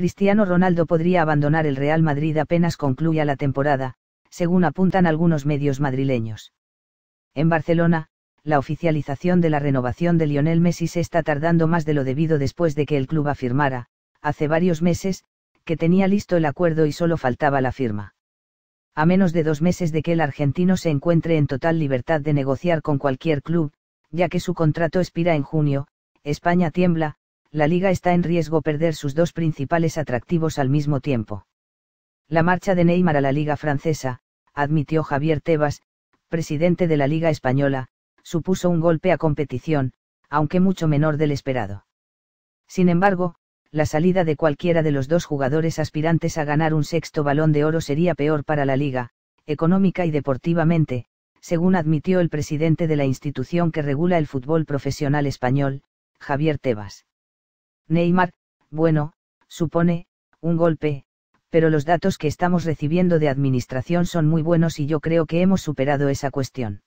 Cristiano Ronaldo podría abandonar el Real Madrid apenas concluya la temporada, según apuntan algunos medios madrileños. En Barcelona, la oficialización de la renovación de Lionel Messi se está tardando más de lo debido después de que el club afirmara, hace varios meses, que tenía listo el acuerdo y solo faltaba la firma. A menos de dos meses de que el argentino se encuentre en total libertad de negociar con cualquier club, ya que su contrato expira en junio, España tiembla, la liga está en riesgo perder sus dos principales atractivos al mismo tiempo. La marcha de Neymar a la liga francesa, admitió Javier Tebas, presidente de la liga española, supuso un golpe a competición, aunque mucho menor del esperado. Sin embargo, la salida de cualquiera de los dos jugadores aspirantes a ganar un sexto balón de oro sería peor para la liga, económica y deportivamente, según admitió el presidente de la institución que regula el fútbol profesional español, Javier Tebas. Neymar, bueno, supone, un golpe, pero los datos que estamos recibiendo de administración son muy buenos y yo creo que hemos superado esa cuestión.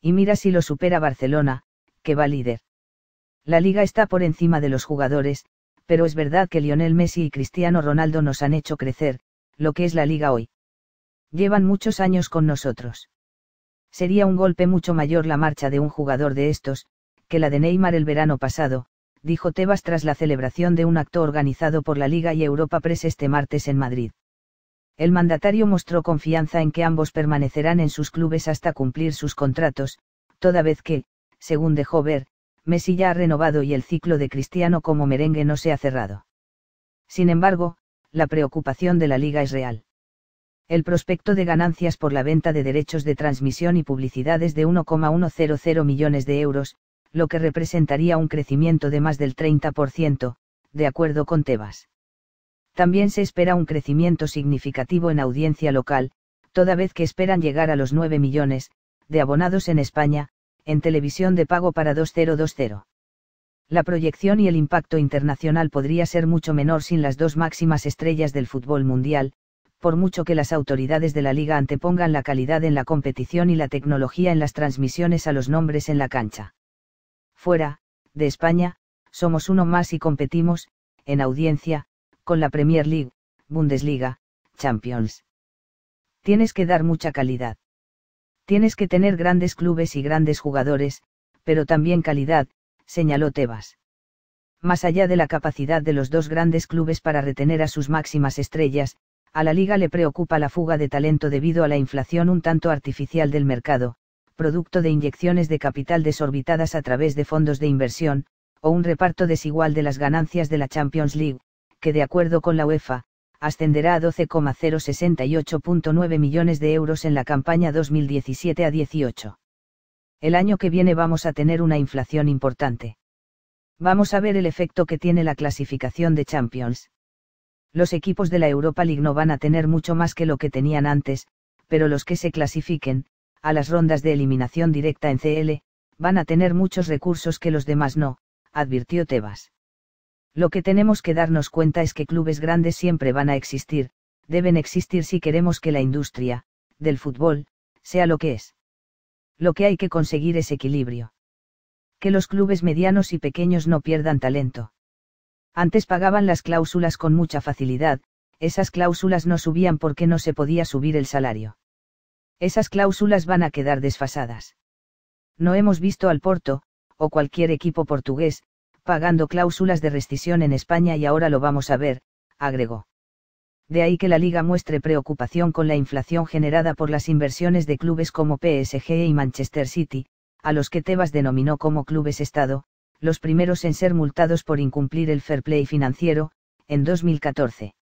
Y mira si lo supera Barcelona, que va líder. La liga está por encima de los jugadores, pero es verdad que Lionel Messi y Cristiano Ronaldo nos han hecho crecer, lo que es la liga hoy. Llevan muchos años con nosotros. Sería un golpe mucho mayor la marcha de un jugador de estos, que la de Neymar el verano pasado, dijo Tebas tras la celebración de un acto organizado por la Liga y Europa Press este martes en Madrid. El mandatario mostró confianza en que ambos permanecerán en sus clubes hasta cumplir sus contratos, toda vez que, según dejó ver, Messi ya ha renovado y el ciclo de Cristiano como merengue no se ha cerrado. Sin embargo, la preocupación de la liga es real. El prospecto de ganancias por la venta de derechos de transmisión y publicidades de 1,100 millones de euros, lo que representaría un crecimiento de más del 30%, de acuerdo con Tebas. También se espera un crecimiento significativo en audiencia local, toda vez que esperan llegar a los 9 millones, de abonados en España, en televisión de pago para 2020. La proyección y el impacto internacional podría ser mucho menor sin las dos máximas estrellas del fútbol mundial, por mucho que las autoridades de la liga antepongan la calidad en la competición y la tecnología en las transmisiones a los nombres en la cancha fuera, de España, somos uno más y competimos, en audiencia, con la Premier League, Bundesliga, Champions. Tienes que dar mucha calidad. Tienes que tener grandes clubes y grandes jugadores, pero también calidad, señaló Tebas. Más allá de la capacidad de los dos grandes clubes para retener a sus máximas estrellas, a la liga le preocupa la fuga de talento debido a la inflación un tanto artificial del mercado, producto de inyecciones de capital desorbitadas a través de fondos de inversión, o un reparto desigual de las ganancias de la Champions League, que de acuerdo con la UEFA, ascenderá a 12,068.9 millones de euros en la campaña 2017 a 18. El año que viene vamos a tener una inflación importante. Vamos a ver el efecto que tiene la clasificación de Champions. Los equipos de la Europa League no van a tener mucho más que lo que tenían antes, pero los que se clasifiquen, a las rondas de eliminación directa en CL, van a tener muchos recursos que los demás no, advirtió Tebas. Lo que tenemos que darnos cuenta es que clubes grandes siempre van a existir, deben existir si queremos que la industria, del fútbol, sea lo que es. Lo que hay que conseguir es equilibrio. Que los clubes medianos y pequeños no pierdan talento. Antes pagaban las cláusulas con mucha facilidad, esas cláusulas no subían porque no se podía subir el salario. Esas cláusulas van a quedar desfasadas. No hemos visto al Porto, o cualquier equipo portugués, pagando cláusulas de rescisión en España y ahora lo vamos a ver, agregó. De ahí que la liga muestre preocupación con la inflación generada por las inversiones de clubes como PSG y Manchester City, a los que Tebas denominó como clubes Estado, los primeros en ser multados por incumplir el fair play financiero, en 2014.